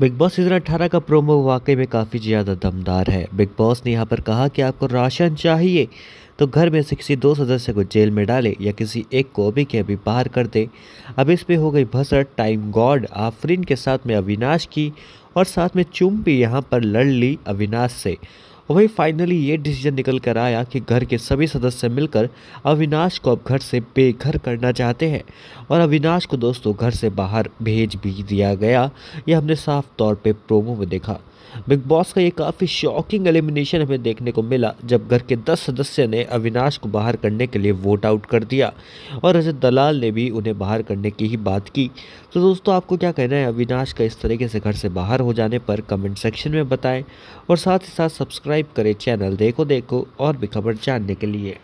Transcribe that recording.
big boss season 18 का promo वाकई में काफ़ी ज़्यादा दमदार है बिग बॉस ने यहाँ पर कहा कि आपको राशन चाहिए तो घर में से किसी दो सदस्य को जेल में डाले या किसी एक को अभी के अभी बाहर कर दे अब इस पे हो गई भसर टाइम गॉड आफरीन के साथ में अविनाश की और साथ में चुम भी यहाँ पर लड़ ली अविनाश से वही फाइनली ये डिसीजन निकल कर आया कि घर के सभी सदस्य मिलकर अविनाश को अब घर से बेघर करना चाहते हैं और अविनाश को दोस्तों घर से बाहर भेज भी दिया गया ये हमने साफ तौर पे प्रोमो में देखा बिग बॉस का ये काफ़ी शॉकिंग एलिमिनेशन हमें देखने को मिला जब घर के दस सदस्य ने अविनाश को बाहर करने के लिए वोट आउट कर दिया और रजत दलाल ने भी उन्हें बाहर करने की ही बात की तो दोस्तों आपको क्या कहना है अविनाश का इस तरीके से घर से बाहर हो जाने पर कमेंट सेक्शन में बताएं और साथ ही साथ सब्सक्राइब करें चैनल देखो देखो और भी खबर जानने के लिए